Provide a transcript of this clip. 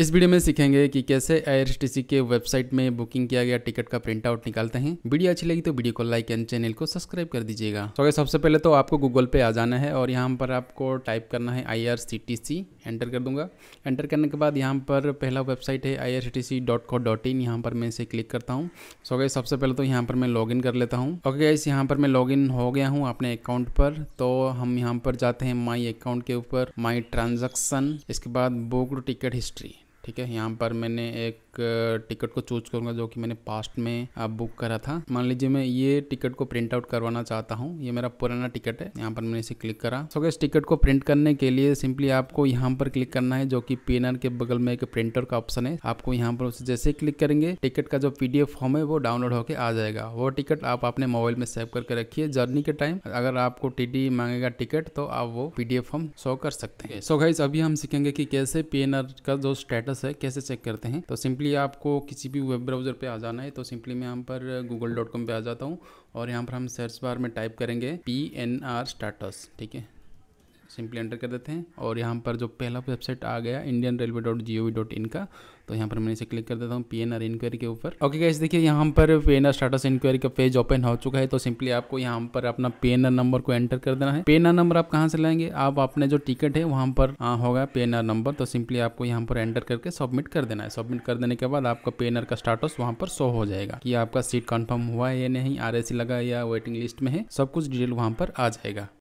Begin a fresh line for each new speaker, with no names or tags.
इस वीडियो में सीखेंगे कि कैसे आई के वेबसाइट में बुकिंग किया गया टिकट का प्रिंट आउट निकालते हैं वीडियो अच्छी लगी तो वीडियो को लाइक एंड चैनल को सब्सक्राइब कर दीजिएगा तो अगर सबसे पहले तो आपको गूगल पे आ जाना है और यहाँ पर आपको टाइप करना है आई एंटर कर दूंगा एंटर करने के बाद यहाँ पर पहला वेबसाइट है आई आर यहाँ पर मैं इसे क्लिक करता हूँ सो गई सबसे पहले तो यहाँ पर मैं लॉगिन कर लेता हूँ ओके गाइस यहाँ पर मैं लॉगिन हो गया हूँ अपने अकाउंट पर तो हम यहाँ पर जाते हैं माई अकाउंट के ऊपर माई ट्रांजेक्शन इसके बाद बुक टिकट हिस्ट्री ठीक है यहाँ पर मैंने एक टिकट को चूज करूँगा जो कि मैंने पास्ट में बुक करा था मान लीजिए मैं ये टिकट को प्रिंट आउट करवाना चाहता हूँ ये मेरा पुराना टिकट है यहाँ पर मैंने इसे क्लिक करा सो इस टिकट को प्रिंट करने के लिए सिंपली आपको यहाँ पर क्लिक करना है जो कि पीएनआर के बगल में एक प्रिंटर का ऑप्शन है आपको यहाँ पर उसे जैसे क्लिक करेंगे टिकट का जो पीडीएफ फॉर्म है वो डाउनलोड होकर आ जाएगा वो टिकट आप अपने मोबाइल में सेव करके रखिए जर्नी के टाइम अगर आपको टी मांगेगा टिकट तो आप वो पीडीएफ फॉर्म शो कर सकते हैं सो गाइज अभी हम सीखेंगे की कैसे पी का जो स्टेटस स्टेटस है कैसे चेक करते हैं तो सिंपली आपको किसी भी वेब ब्राउज़र पे आ जाना है तो सिंपली मैं यहाँ पर गूगल डॉट कॉम पर आ जाता हूँ और यहाँ पर हम सर्च बार में टाइप करेंगे पी एन आर स्टाटस ठीक है सिंपली एंटर कर देते हैं और यहाँ पर जो पहला वेबसाइट आ गया Indian railway dot G O V dot in का तो यहाँ पर मैं इसे क्लिक कर देता हूँ पी एन आर इंक्वायरी के ऊपर ओके गाइस देखिए यहाँ पर P N R status inquiry का पेज ओपन हो चुका है तो सिंपली आपको यहाँ पर अपना पी एन आर नंबर को एंटर कर देना है पी एन आर नंबर आप कहाँ से लाएंगे आप अपने जो टिकट है वहाँ पर हाँ, होगा पी एन आर नंबर तो सिंपली आपको यहाँ पर एंटर करके सबमिट कर देना है सबमिट कर देने के बाद आपका पी एन आर का स्टाटस वहाँ पर शो हो जाएगा कि आपका सीट कन्फर्म हुआ है या नहीं आर ए सी लगा या वेटिंग लिस्ट में है सब कुछ डिटेल वहाँ पर आ जाएगा